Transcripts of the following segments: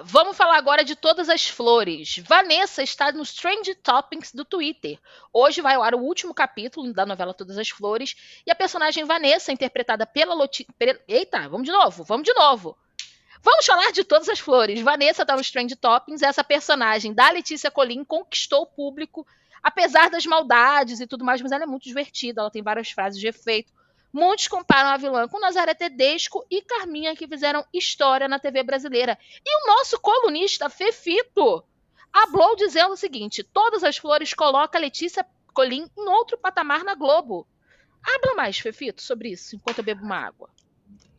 Vamos falar agora de todas as flores. Vanessa está nos Strange Toppings do Twitter. Hoje vai ao ar o último capítulo da novela Todas as Flores. E a personagem Vanessa, interpretada pela Loti... Eita, vamos de novo, vamos de novo. Vamos falar de todas as flores. Vanessa está nos Strange Toppings. Essa personagem da Letícia Colim conquistou o público, apesar das maldades e tudo mais, mas ela é muito divertida. Ela tem várias frases de efeito. Muitos comparam a vilã com Nazaré Tedesco e Carminha, que fizeram história na TV brasileira. E o nosso colunista, Fefito, hablou dizendo o seguinte: todas as flores coloca Letícia Colim em outro patamar na Globo. Abra mais, Fefito, sobre isso, enquanto eu bebo uma água.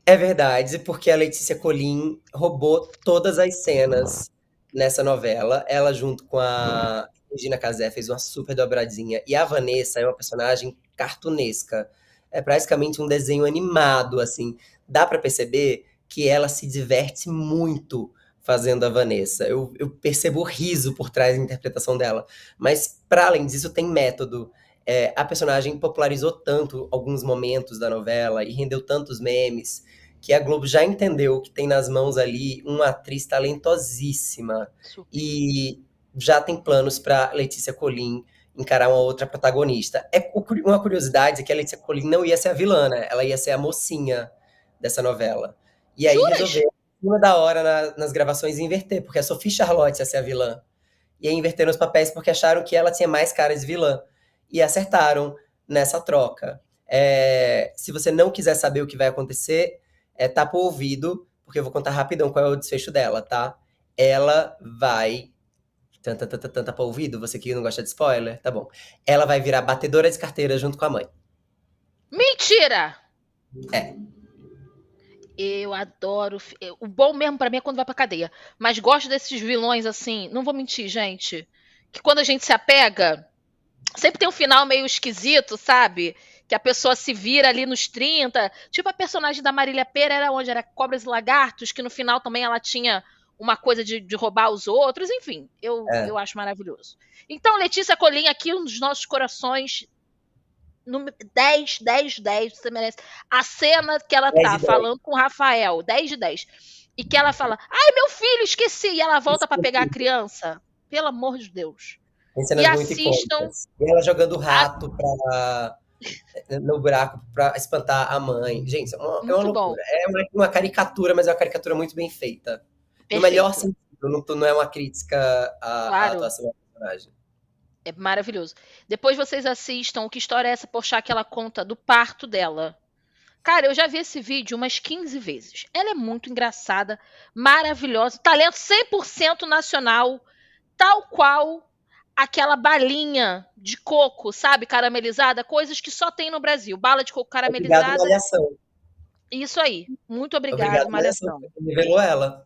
É verdade, porque a Letícia Colim roubou todas as cenas nessa novela. Ela, junto com a Regina Casé, fez uma super dobradinha. E a Vanessa é uma personagem cartunesca é praticamente um desenho animado, assim. Dá para perceber que ela se diverte muito fazendo a Vanessa. Eu, eu percebo o riso por trás da interpretação dela. Mas, para além disso, tem método. É, a personagem popularizou tanto alguns momentos da novela e rendeu tantos memes que a Globo já entendeu que tem nas mãos ali uma atriz talentosíssima. Super. E já tem planos para Letícia Colim encarar uma outra protagonista. É uma curiosidade é que a Letícia Colin não ia ser a vilã, né? Ela ia ser a mocinha dessa novela. E aí Juras? resolveu, uma da hora na, nas gravações, inverter, porque a Sophie Charlotte ia ser a vilã. E aí inverteram os papéis porque acharam que ela tinha mais cara de vilã. E acertaram nessa troca. É, se você não quiser saber o que vai acontecer, é tapa o ouvido, porque eu vou contar rapidão qual é o desfecho dela, tá? Ela vai tanta, tanta, tanta tá para ouvido, você que não gosta de spoiler, tá bom. Ela vai virar batedora de carteira junto com a mãe. Mentira! É. Eu adoro. Eh, o bom mesmo para mim é quando vai pra cadeia. Mas gosto desses vilões assim. Não vou mentir, gente. Que quando a gente se apega, sempre tem um final meio esquisito, sabe? Que a pessoa se vira ali nos 30. Tipo a personagem da Marília Pera era onde? Era Cobras e Lagartos, que no final também ela tinha uma coisa de, de roubar os outros, enfim, eu, é. eu acho maravilhoso. Então, Letícia Colim, aqui nos nossos corações, no, 10, 10, 10, você merece. A cena que ela tá falando com o Rafael, 10 de 10, e que ela fala, ai, meu filho, esqueci, e ela volta para pegar a criança. Pelo amor de Deus. E assistam... E ela jogando rato a... pra eh, no buraco para espantar a mãe. Gente, é uma, é uma, é uma, caricatura, mas é uma caricatura muito bem feita. Perfeito. No melhor sentido, não, não é uma crítica à, claro. à atuação da personagem. É maravilhoso. Depois vocês assistam o que história é essa, Porchat, que ela conta do parto dela. Cara, eu já vi esse vídeo umas 15 vezes. Ela é muito engraçada, maravilhosa, talento 100% nacional, tal qual aquela balinha de coco, sabe, caramelizada, coisas que só tem no Brasil. Bala de coco caramelizada. Obrigado, Malhação. Isso aí. Muito obrigado, obrigado Malhação. Nivelou ela.